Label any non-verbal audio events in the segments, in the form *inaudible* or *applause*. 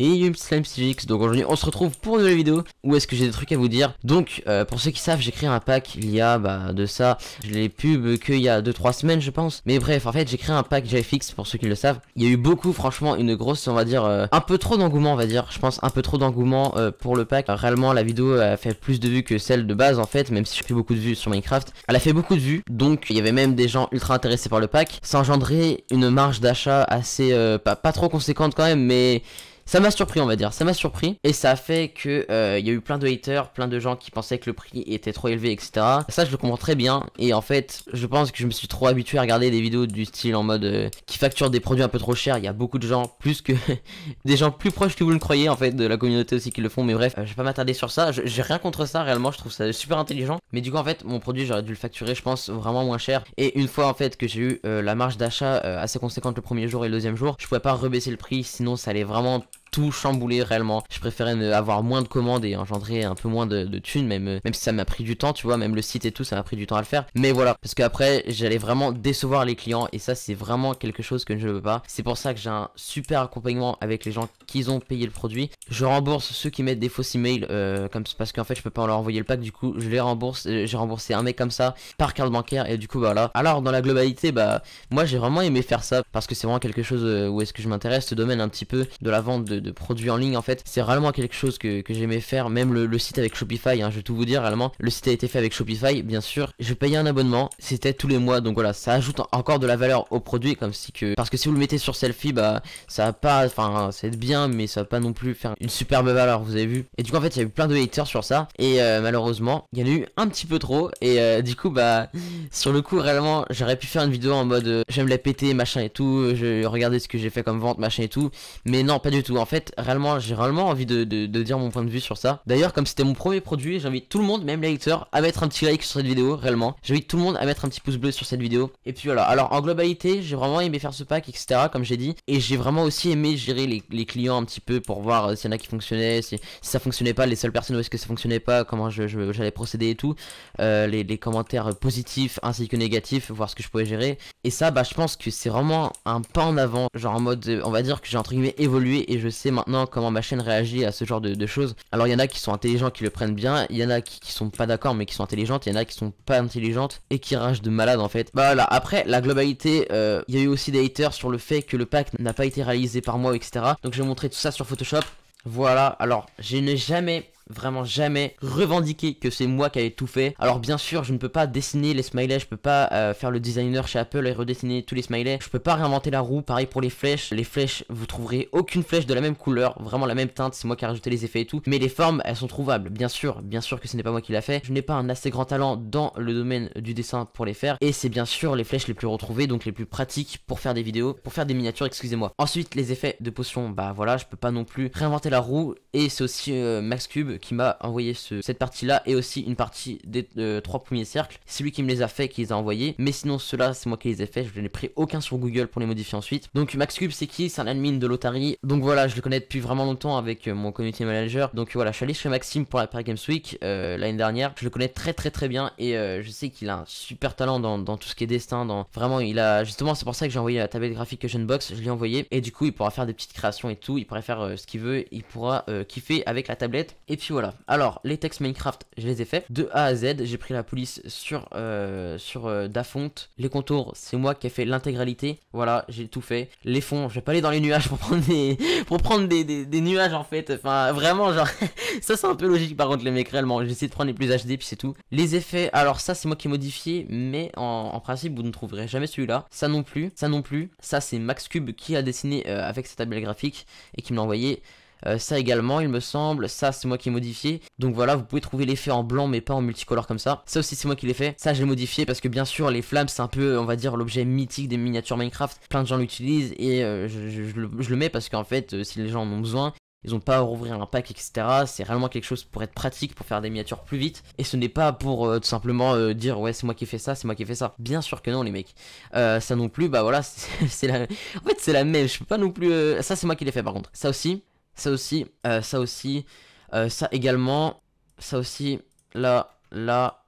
Et Yum Slime CGX, donc aujourd'hui on se retrouve pour une nouvelle vidéo où est-ce que j'ai des trucs à vous dire. Donc euh, pour ceux qui savent, j'ai créé un pack il y a bah, de ça, je l'ai pub qu'il y a 2-3 semaines je pense. Mais bref, en fait j'ai créé un pack JFX pour ceux qui le savent. Il y a eu beaucoup franchement une grosse, on va dire, euh, un peu trop d'engouement on va dire. Je pense un peu trop d'engouement euh, pour le pack. Réellement la vidéo a fait plus de vues que celle de base en fait, même si je fais beaucoup de vues sur Minecraft. Elle a fait beaucoup de vues, donc il y avait même des gens ultra intéressés par le pack. Ça engendrait une marge d'achat assez, pas, pas trop conséquente quand même, mais ça m'a surpris, on va dire. Ça m'a surpris. Et ça a fait que euh, il y a eu plein de haters, plein de gens qui pensaient que le prix était trop élevé, etc. Ça, je le comprends très bien. Et en fait, je pense que je me suis trop habitué à regarder des vidéos du style en mode euh, qui facturent des produits un peu trop chers. Il y a beaucoup de gens, plus que *laughs* des gens plus proches que vous le croyez, en fait, de la communauté aussi qui le font. Mais bref, euh, je vais pas m'attarder sur ça. J'ai rien contre ça, réellement. Je trouve ça super intelligent. Mais du coup, en fait, mon produit, j'aurais dû le facturer, je pense, vraiment moins cher. Et une fois, en fait, que j'ai eu la marge d'achat assez conséquente le premier jour et le deuxième jour, je pouvais pas rebaisser le prix, sinon ça allait vraiment tout chambouler réellement. Je préférais avoir moins de commandes et engendrer un peu moins de, thunes, euh, même, si ça m'a pris du temps, tu vois, même le site et tout, ça m'a pris du temps à le faire. Mais voilà, parce qu'après, j'allais vraiment décevoir les clients et ça, c'est vraiment quelque chose que je ne veux pas. C'est pour ça que j'ai un super accompagnement avec les gens qui ont payé le produit. Je rembourse ceux qui mettent des fausses emails, euh, comme parce qu'en fait, je peux pas leur envoyer le pack, du coup, je les rembourse. Euh, j'ai remboursé un mec comme ça par carte bancaire et du coup, voilà. Alors, dans la globalité, bah, moi, j'ai vraiment aimé faire ça parce que c'est vraiment quelque chose où est-ce que je m'intéresse, ce domaine un petit peu de la vente de de, produits en ligne en fait. C'est vraiment quelque chose que, j'aimais faire, même le, site avec Shopify, hein, je vais tout vous dire réellement. Le site a été fait avec Shopify, bien sûr. Je payais un abonnement, c'était tous les mois, donc voilà, ça ajoute encore de la valeur au produit, comme si que... Parce que si vous le mettez sur Selfie, bah ça va pas... Enfin, c'est bien, mais ça va pas non plus faire une superbe valeur, vous avez vu. Et du coup en fait, il y a eu plein de haters sur ça, et euh, malheureusement, il y en a eu un petit peu trop, et euh, du coup bah... Sur le coup, réellement, j'aurais pu faire une vidéo en mode euh, j'aime les péter, machin et tout, je regardais ce que j'ai fait comme vente, machin et tout, mais non, pas du tout. En en fait, réellement, j'ai réellement envie de, dire mon point de vue sur ça. D'ailleurs, comme c'était mon premier produit, j'invite tout le monde, même les lecteurs, à mettre un petit like sur cette vidéo, réellement. J'invite tout le monde à mettre un petit pouce bleu sur cette vidéo. Et puis voilà, alors en globalité, j'ai vraiment aimé faire ce pack, etc., comme j'ai dit. Et j'ai vraiment aussi aimé gérer les, clients un petit peu pour voir euh, s'il y en a qui fonctionnaient, si, ça fonctionnait pas, les seules personnes où est-ce que ça fonctionnait pas, comment j'allais je, j'allais procéder et tout. Euh, les, commentaires positifs ainsi que négatifs, voir ce que je pouvais gérer. Et ça, bah, je pense que c'est vraiment un pas en avant, genre en mode, euh, on va dire que j'ai entre guillemets évolué et je c'est maintenant comment ma chaîne réagit à ce genre de, choses. Alors il y en a qui sont intelligents, qui le prennent bien, il y en a qui, ne sont pas d'accord mais qui sont intelligentes, il y en a qui sont pas intelligentes et qui ragent de malade en fait. Voilà, après la globalité, euh, il y a eu aussi des haters sur le fait que le pack n'a pas été réalisé par moi, etc. Donc je vais montrer tout ça sur Photoshop. Voilà, alors je n'ai jamais vraiment jamais revendiquer que c'est moi qui avais tout fait. Alors bien sûr, je ne peux pas dessiner les smileys, je peux pas euh, faire le designer chez Apple et redessiner tous les smileys. Je peux pas réinventer la roue, pareil pour les flèches. Les flèches, vous trouverez aucune flèche de la même couleur, vraiment la même teinte, c'est moi qui ai rajouté les effets et tout. Mais les formes, elles sont trouvables, bien sûr, bien sûr que ce n'est pas moi qui l'a fait. Je n'ai pas un assez grand talent dans le domaine du dessin pour les faire. Et c'est bien sûr les flèches les plus retrouvées, donc les plus pratiques pour faire des vidéos, pour faire des miniatures, excusez-moi. Ensuite, les effets de potion, bah voilà, je peux pas non plus réinventer la roue. Et c'est aussi euh, Max Cube qui m'a envoyé cette partie-là et aussi une partie des euh, trois premiers cercles. C'est lui qui me les a fait, qui les a envoyés. Mais sinon, ceux-là, c'est moi qui les ai fait. Je n'ai pris aucun sur Google pour les modifier ensuite. Donc MaxCube, c'est qui C'est un admin de l'Otari. Donc voilà, je le connais depuis vraiment longtemps avec euh, mon community manager. Donc voilà, je suis allé chez Maxime pour la Paris Games Week euh, l'année dernière. Je le connais très très très bien et je sais qu'il a un super talent dans, tout ce qui est destin. Dans... Vraiment, il a justement, c'est pour ça que j'ai envoyé la tablette graphique que je box. Je l'ai envoyé. et du coup, il pourra faire des petites créations et tout. Il pourra faire ce qu'il veut. Il pourra kiffer avec la tablette. Et puis voilà. Alors, les textes Minecraft, je les ai faits. De A à Z, j'ai pris la police sur, euh, sur euh, Dafont. Les contours, c'est moi qui ai fait l'intégralité. Voilà, j'ai tout fait. Les fonds, je vais pas aller dans les nuages *laughs* pour prendre des, pour prendre des, nuages en fait. Enfin, vraiment, genre, *laughs* ça c'est un peu logique par contre, les mecs, réellement. J'essaie de prendre les plus HD, puis c'est tout. Les effets, alors ça c'est moi qui ai modifié, mais en, principe, vous ne trouverez jamais celui-là. Ça non plus, ça non plus. Ça c'est Max Cube qui a dessiné euh, avec sa table graphique et qui me l'a envoyé. Euh, ça également, il me semble. Ça, c'est moi qui ai modifié. Donc voilà, vous pouvez trouver l'effet en blanc, mais pas en multicolore comme ça. Ça aussi, c'est moi qui l'ai fait. Ça, l'ai modifié parce que bien sûr, les flammes, c'est un peu, on va dire, l'objet mythique des miniatures Minecraft. Plein de gens l'utilisent et euh, je, le, mets parce qu'en fait, euh, si les gens en ont besoin, ils n'ont pas à rouvrir un pack, etc. C'est réellement quelque chose pour être pratique, pour faire des miniatures plus vite. Et ce n'est pas pour tout simplement dire ouais c'est moi qui ai fait ça, c'est moi qui ai fait ça. Bien sûr que non les mecs. ça non plus, bah voilà, *laughs* c'est la... En fait c'est la même, je peux pas non plus... Ça c'est moi qui l'ai fait par contre. Ça aussi, ça aussi, euh, ça aussi, euh, ça également, ça aussi, là, là,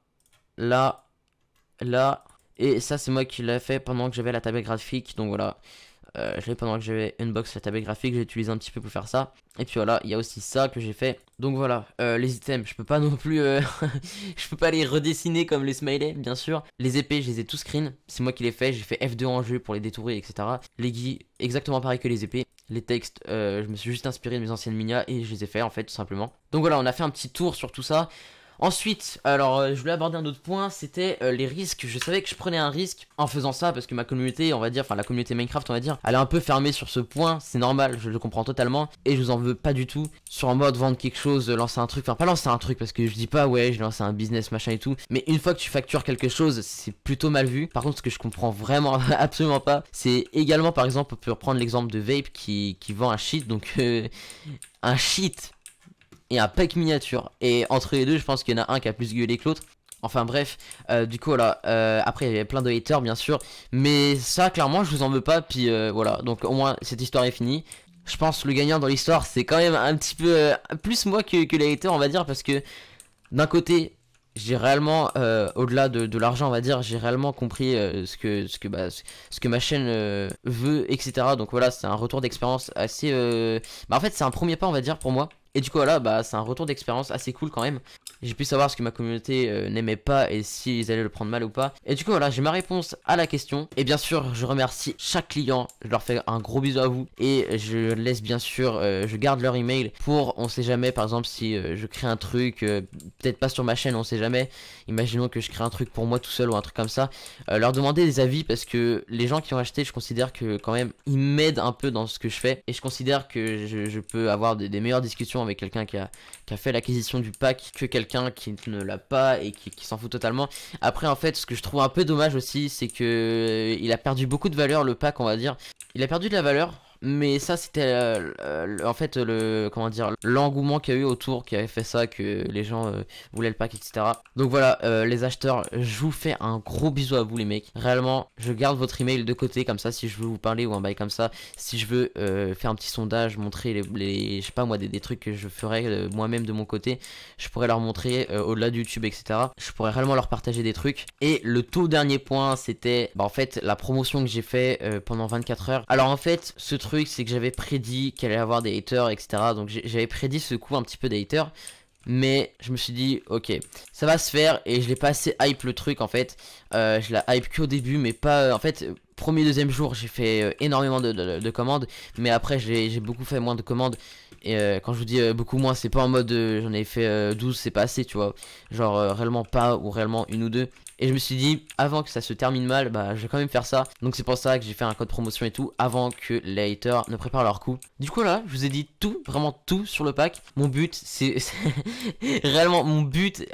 là, là. Et ça, c'est moi qui l'ai fait pendant que j'avais la table graphique. Donc voilà. Euh, je l'ai pendant que j'avais unbox la table graphique, j'ai utilisé un petit peu pour faire ça. Et puis voilà, il y a aussi ça que j'ai fait. Donc voilà, euh, les items, je peux pas *laughs* non plus, euh, *laughs* je peux pas les redessiner comme les smileys, bien sûr. Les épées, je les ai tous screen, c'est moi qui les fait j'ai fait F2 en jeu pour les détourer, etc. Les guis exactement pareil que les épées. Les textes, je me suis juste inspiré de mes anciennes minia et je les ai fait en fait tout simplement. Donc voilà, on a fait un petit tour sur tout ça. Ensuite, alors euh, je voulais aborder un autre point, c'était euh, les risques. Je savais que je prenais un risque en faisant ça parce que ma communauté, on va dire, enfin la communauté Minecraft, on va dire, elle est un peu fermée sur ce point. C'est normal, je le comprends totalement et je vous en veux pas du tout. Sur un mode vendre quelque chose, euh, lancer un truc, enfin pas lancer un truc parce que je dis pas ouais, je lance un business machin et tout. Mais une fois que tu factures quelque chose, c'est plutôt mal vu. Par contre, ce que je comprends vraiment *laughs* absolument pas, c'est également par exemple, on peut reprendre l'exemple de Vape qui, vend un shit, donc un shit et un pack miniature. Et entre les deux, je pense qu'il y en a un qui a plus gueulé que l'autre. Enfin bref, euh, du coup voilà, euh, après il y avait plein de haters bien sûr, mais ça clairement je vous en veux pas, puis euh, voilà, donc au moins cette histoire est finie. Je pense le gagnant dans l'histoire c'est quand même un petit peu plus moi que, que les haters on va dire, parce que d'un côté j'ai réellement, euh, au-delà de, l'argent, on va dire, j'ai réellement compris euh, ce, que, ce, que, bah, ce que ma chaîne euh, veut, etc. Donc voilà, c'est un retour d'expérience assez... Bah, en fait, c'est un premier pas, on va dire, pour moi. Et du coup, voilà, bah, c'est un retour d'expérience assez cool quand même j'ai pu savoir ce que ma communauté euh, n'aimait pas et s'ils allaient le prendre mal ou pas. Et du coup voilà, j'ai ma réponse à la question. Et bien sûr, je remercie chaque client, je leur fais un gros bisou à vous et je laisse bien sûr, euh, je garde leur email pour, on sait jamais, par exemple si euh, je crée un truc, peut-être pas sur ma chaîne, on sait jamais, imaginons que je crée un truc pour moi tout seul ou un truc comme ça, leur demander des avis parce que les gens qui ont acheté, je considère que quand même, ils m'aident un peu dans ce que je fais et je considère que je, peux avoir des, meilleures discussions avec quelqu'un qui a, qui a fait l'acquisition du pack que quelqu'un qui ne l'a pas et qui, qui s'en fout totalement. Après, en fait, ce que je trouve un peu dommage aussi, c'est que euh, il a perdu beaucoup de valeur, le pack, on va dire. Il a perdu de la valeur, mais ça, c'était euh, en fait le comment dire l'engouement qu'il y a eu autour qui avait fait ça, que les gens euh, voulaient le pack, etc. Donc voilà, euh, les acheteurs, je vous fais un gros bisou à vous les mecs. Réellement, je garde votre email de côté comme ça si je veux vous parler ou un bail comme ça. Si je veux faire un petit sondage, montrer les, je sais pas moi des, trucs que je ferais moi-même de mon côté, je pourrais leur montrer au-delà de YouTube, etc. Je pourrais réellement leur partager des trucs. Et le tout dernier point, c'était bah, en fait la promotion que j'ai fait pendant 24 heures. Alors en fait, ce truc c'est que j'avais prédit qu'il allait avoir des haters, etc. Donc j'avais prédit ce coup un petit peu des Mais je me suis dit, ok, ça va se faire. Et je l'ai pas assez hype le truc en fait. Euh, je la hype qu'au début, mais pas. Euh, en fait, premier, deuxième jour, j'ai fait euh, énormément de, commandes. Mais après, j'ai beaucoup fait moins de commandes. Et euh, quand je vous dis euh, beaucoup moins, c'est pas en mode j'en ai fait 12, c'est pas assez, tu vois. Genre réellement pas ou réellement une ou deux. Et je me suis dit, avant que ça se termine mal, bah je vais quand même faire ça. Donc c'est pour ça que j'ai fait un code promotion et tout, avant que les haters ne préparent leur coup. Du coup là, je vous ai dit tout, vraiment tout sur le pack. Mon but, c'est *laughs* réellement mon but,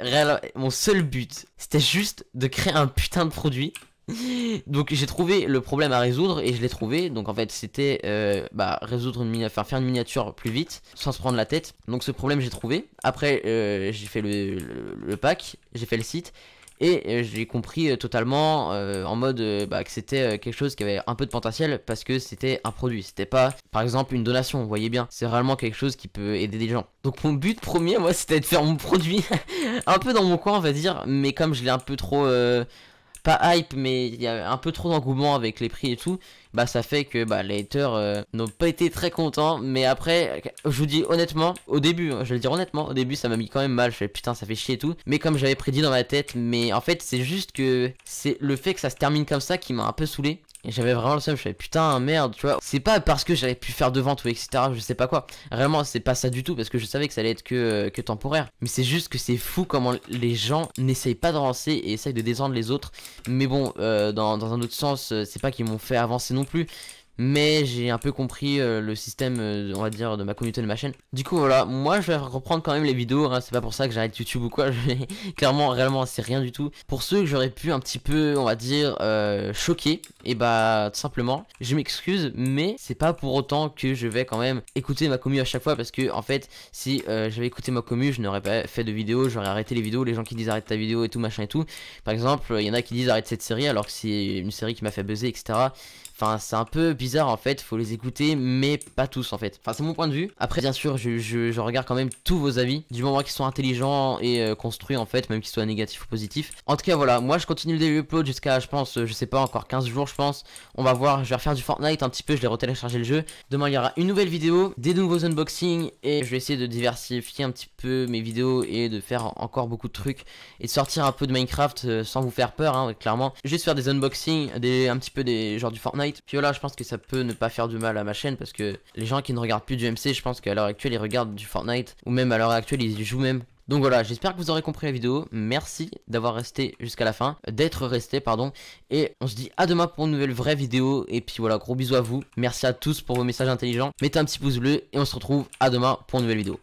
mon seul but, c'était juste de créer un putain de produit *laughs* donc j'ai trouvé le problème à résoudre et je l'ai trouvé. Donc en fait c'était euh, bah, résoudre une faire une miniature plus vite sans se prendre la tête. Donc ce problème j'ai trouvé. Après euh, j'ai fait le, pack, j'ai fait le site et euh, j'ai compris totalement en mode bah, que c'était quelque chose qui avait un peu de potentiel parce que c'était un produit, c'était pas par exemple une donation, vous voyez bien, c'est vraiment quelque chose qui peut aider des gens. Donc mon but premier moi *laughs* c'était de faire mon produit *laughs* un peu dans mon coin on va dire, mais comme je l'ai un peu trop pas hype, mais il y a un peu trop d'engouement avec les prix et tout, bah ça fait que bah, les haters euh, n'ont pas été très contents. Mais après, je vous dis honnêtement, au début, hein, je vais le dire honnêtement, au début ça m'a mis quand même mal, je fais putain ça fait chier et tout. Mais comme j'avais prédit dans ma tête, mais en fait c'est juste que c'est le fait que ça se termine comme ça qui m'a un peu saoulé j'avais vraiment le seum, je faisais putain merde, tu vois. C'est pas parce que j'avais pu faire de vente ou etc, je sais pas quoi. Vraiment, c'est pas ça du tout parce que je savais que ça allait être que, euh, temporaire. Mais c'est juste que c'est fou comment les gens n'essayent pas de et essayent de descendre les autres. Mais bon, euh, dans, dans, un autre sens, euh, c'est pas qu'ils m'ont fait avancer non plus mais j'ai un peu compris euh, le système, euh, on va dire, de ma communauté de ma chaîne. Du coup, voilà, moi je vais reprendre quand même les vidéos, hein. c'est pas pour ça que j'arrête YouTube ou quoi, *laughs* clairement, réellement, c'est rien du tout. Pour ceux que j'aurais pu un petit peu, on va dire, euh, choquer, et eh bah, tout simplement, je m'excuse, mais c'est pas pour autant que je vais quand même écouter ma commu à chaque fois, parce que, en fait, si j'avais écouté ma commu, je n'aurais pas fait de vidéo, j'aurais arrêté les vidéos, les gens qui disent arrête ta vidéo et tout, machin et tout. Par exemple, il y en a qui disent arrête cette série, alors que c'est une série qui m'a fait buzzer, etc. Enfin, c'est un peu bizarre bizarre en fait, faut les écouter, mais pas tous en fait. Enfin, c'est mon point de vue. Après, bien sûr, je, je, regarde quand même tous vos avis, du moment qu'ils sont intelligents et euh, construits en fait, même qu'ils soient négatifs ou positifs. En tout cas, voilà, moi je continue les uploads jusqu'à, je pense, euh, je sais pas, encore 15 jours, je pense. On va voir, je vais refaire du Fortnite un petit peu, je vais retélécharger le jeu. Demain, il y aura une nouvelle vidéo, des nouveaux unboxing et je vais essayer de diversifier un petit peu mes vidéos et de faire encore beaucoup de trucs et de sortir un peu de Minecraft euh, sans vous faire peur, hein, clairement. Juste faire des unboxings, des, un petit peu des genre du Fortnite. Puis voilà, je pense que ça peut ne pas faire du mal à ma chaîne parce que les gens qui ne regardent plus du MC, je pense qu'à l'heure actuelle, ils regardent du Fortnite ou même à l'heure actuelle, ils y jouent même. Donc voilà, j'espère que vous aurez compris la vidéo. Merci d'avoir resté jusqu'à la fin, d'être resté, pardon. Et on se dit à demain pour une nouvelle vraie vidéo. Et puis voilà, gros bisous à vous. Merci à tous pour vos messages intelligents. Mettez un petit pouce bleu et on se retrouve à demain pour une nouvelle vidéo.